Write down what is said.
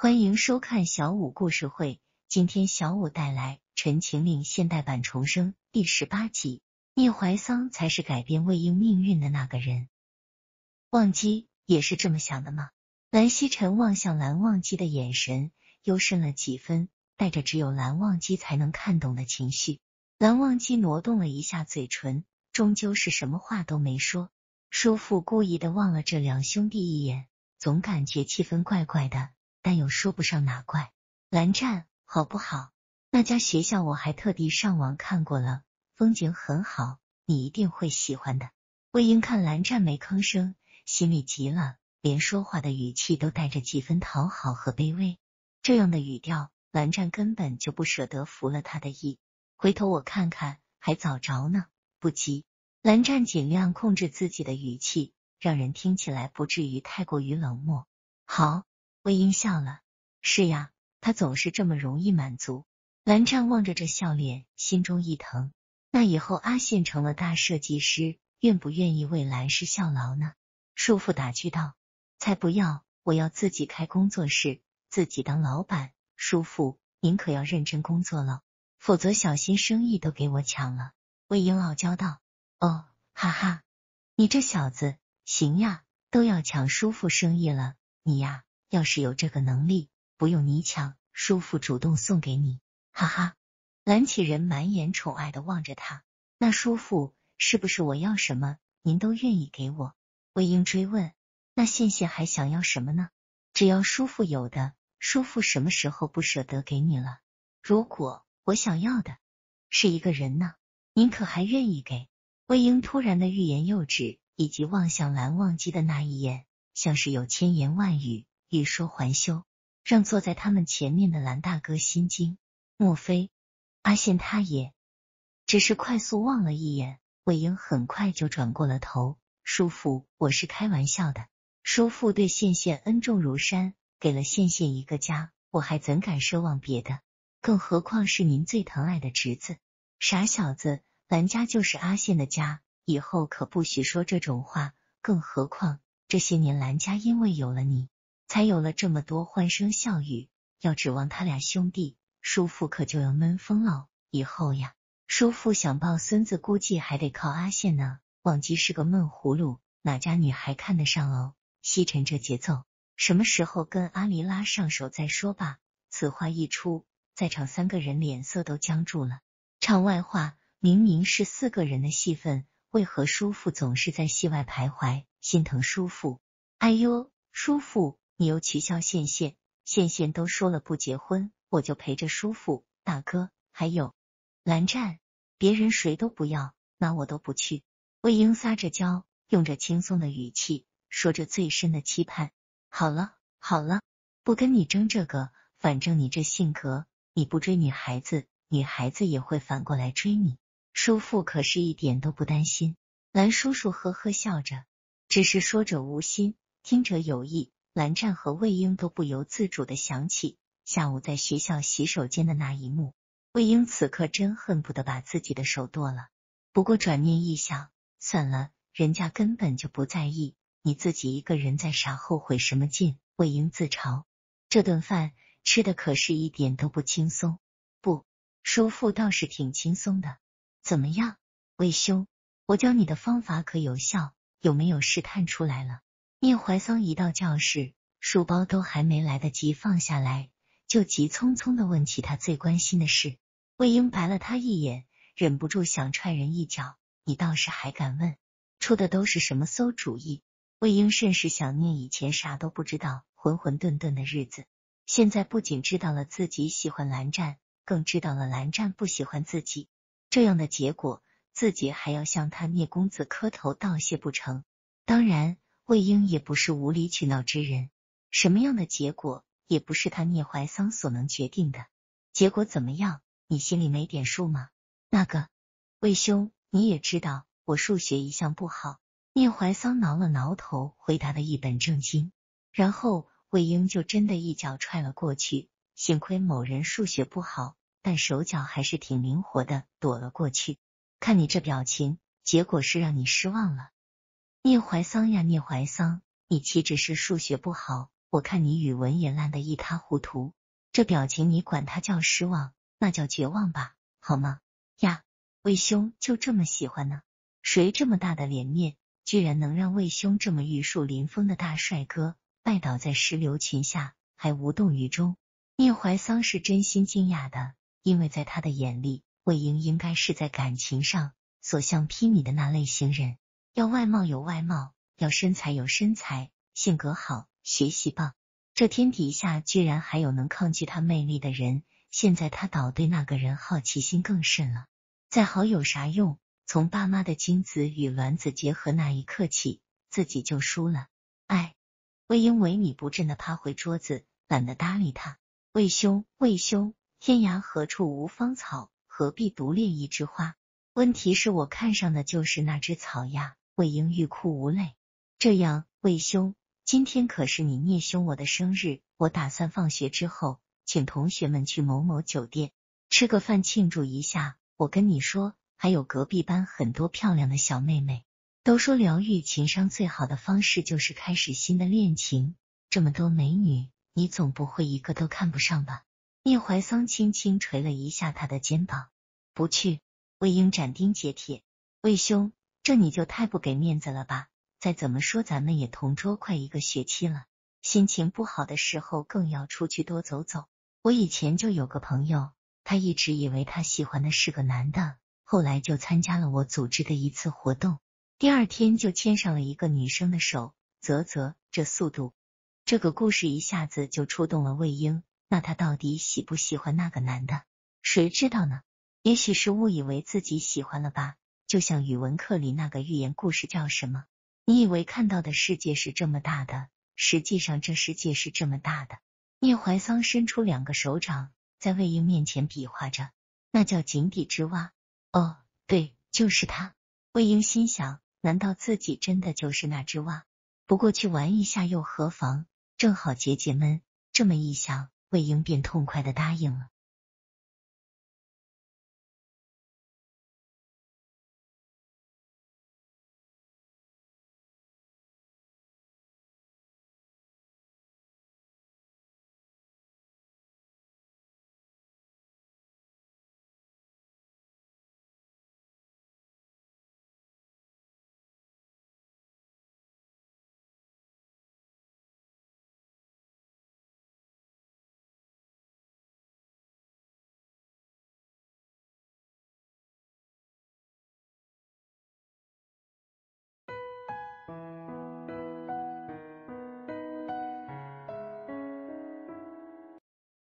欢迎收看小五故事会，今天小五带来《陈情令》现代版重生第十八集。聂怀桑才是改变魏婴命运的那个人。忘机也是这么想的吗？蓝曦臣望向蓝忘机的眼神幽深了几分，带着只有蓝忘机才能看懂的情绪。蓝忘机挪动了一下嘴唇，终究是什么话都没说。叔父故意的望了这两兄弟一眼，总感觉气氛怪怪的，但又说不上哪怪。蓝湛，好不好？那家学校我还特地上网看过了，风景很好，你一定会喜欢的。魏婴看蓝湛没吭声，心里急了，连说话的语气都带着几分讨好和卑微。这样的语调，蓝湛根本就不舍得服了他的意。回头我看看，还早着呢，不急。蓝湛尽量控制自己的语气，让人听起来不至于太过于冷漠。好，魏婴笑了。是呀，他总是这么容易满足。蓝湛望着这笑脸，心中一疼。那以后阿信成了大设计师，愿不愿意为蓝氏效劳呢？叔父打趣道：“才不要！我要自己开工作室，自己当老板。叔父，您可要认真工作了，否则小心生意都给我抢了。”魏婴傲娇道。哦，哈哈，你这小子行呀，都要抢叔父生意了。你呀，要是有这个能力，不用你抢，叔父主动送给你。哈哈，蓝启仁满眼宠爱的望着他。那叔父是不是我要什么，您都愿意给我？魏婴追问。那羡羡还想要什么呢？只要叔父有的，叔父什么时候不舍得给你了？如果我想要的是一个人呢，您可还愿意给？魏婴突然的欲言又止，以及望向蓝忘机的那一眼，像是有千言万语欲说还休，让坐在他们前面的蓝大哥心惊。莫非阿羡他也只是快速望了一眼魏婴很快就转过了头。叔父，我是开玩笑的。叔父对羡羡恩重如山，给了羡羡一个家，我还怎敢奢望别的？更何况是您最疼爱的侄子，傻小子。兰家就是阿羡的家，以后可不许说这种话。更何况这些年兰家因为有了你，才有了这么多欢声笑语。要指望他俩兄弟，叔父可就要闷疯了。以后呀，叔父想抱孙子，估计还得靠阿羡呢。忘机是个闷葫芦，哪家女孩看得上哦？西沉这节奏，什么时候跟阿离拉上手再说吧。此话一出，在场三个人脸色都僵住了。场外话。明明是四个人的戏份，为何叔父总是在戏外徘徊？心疼叔父。哎呦，叔父，你又取笑羡羡，羡羡都说了不结婚，我就陪着叔父。大哥，还有，蓝湛，别人谁都不要，那我都不去。魏婴撒着娇，用着轻松的语气，说着最深的期盼。好了好了，不跟你争这个，反正你这性格，你不追女孩子，女孩子也会反过来追你。叔父可是一点都不担心。蓝叔叔呵呵笑着，只是说者无心，听者有意。蓝湛和魏婴都不由自主的想起下午在学校洗手间的那一幕。魏婴此刻真恨不得把自己的手剁了。不过转念一想，算了，人家根本就不在意，你自己一个人在傻后悔什么劲？魏婴自嘲。这顿饭吃的可是一点都不轻松。不，叔父倒是挺轻松的。怎么样，魏兄？我教你的方法可有效？有没有试探出来了？聂怀桑一到教室，书包都还没来得及放下来，就急匆匆的问起他最关心的事。魏婴白了他一眼，忍不住想踹人一脚。你倒是还敢问，出的都是什么馊主意？魏婴甚是想念以前啥都不知道、浑浑沌沌的日子。现在不仅知道了自己喜欢蓝湛，更知道了蓝湛不喜欢自己。这样的结果，自己还要向他聂公子磕头道谢不成？当然，魏婴也不是无理取闹之人，什么样的结果也不是他聂怀桑所能决定的。结果怎么样，你心里没点数吗？那个魏兄，你也知道我数学一向不好。聂怀桑挠了挠头，回答的一本正经。然后魏婴就真的一脚踹了过去，幸亏某人数学不好。但手脚还是挺灵活的，躲了过去。看你这表情，结果是让你失望了。聂怀桑呀，聂怀桑，你岂止是数学不好，我看你语文也烂得一塌糊涂。这表情你管他叫失望，那叫绝望吧？好吗？呀，魏兄就这么喜欢呢？谁这么大的脸面，居然能让魏兄这么玉树临风的大帅哥拜倒在石榴裙下，还无动于衷？聂怀桑是真心惊讶的。因为在他的眼里，魏婴应该是在感情上所向披靡的那类型人，要外貌有外貌，要身材有身材，性格好，学习棒。这天底下居然还有能抗拒他魅力的人，现在他倒对那个人好奇心更甚了。再好有啥用？从爸妈的精子与卵子结合那一刻起，自己就输了。哎，魏婴萎靡不振的趴回桌子，懒得搭理他。魏兄，魏兄。天涯何处无芳草，何必独恋一枝花？问题是我看上的就是那只草呀。魏婴欲哭无泪。这样，魏兄，今天可是你聂兄我的生日，我打算放学之后请同学们去某某酒店吃个饭庆祝一下。我跟你说，还有隔壁班很多漂亮的小妹妹，都说疗愈情商最好的方式就是开始新的恋情。这么多美女，你总不会一个都看不上吧？聂怀桑轻轻捶了一下他的肩膀，不去。魏婴斩钉截铁：“魏兄，这你就太不给面子了吧！再怎么说，咱们也同桌快一个学期了，心情不好的时候更要出去多走走。我以前就有个朋友，他一直以为他喜欢的是个男的，后来就参加了我组织的一次活动，第二天就牵上了一个女生的手。啧啧，这速度！这个故事一下子就触动了魏婴，那他到底喜不喜欢那个男的？谁知道呢？也许是误以为自己喜欢了吧。就像语文课里那个寓言故事叫什么？你以为看到的世界是这么大的，实际上这世界是这么大的。聂怀桑伸出两个手掌，在魏婴面前比划着，那叫井底之蛙。哦，对，就是他。魏婴心想：难道自己真的就是那只蛙？不过去玩一下又何妨？正好解解闷。这么一想。魏婴便痛快的答应了。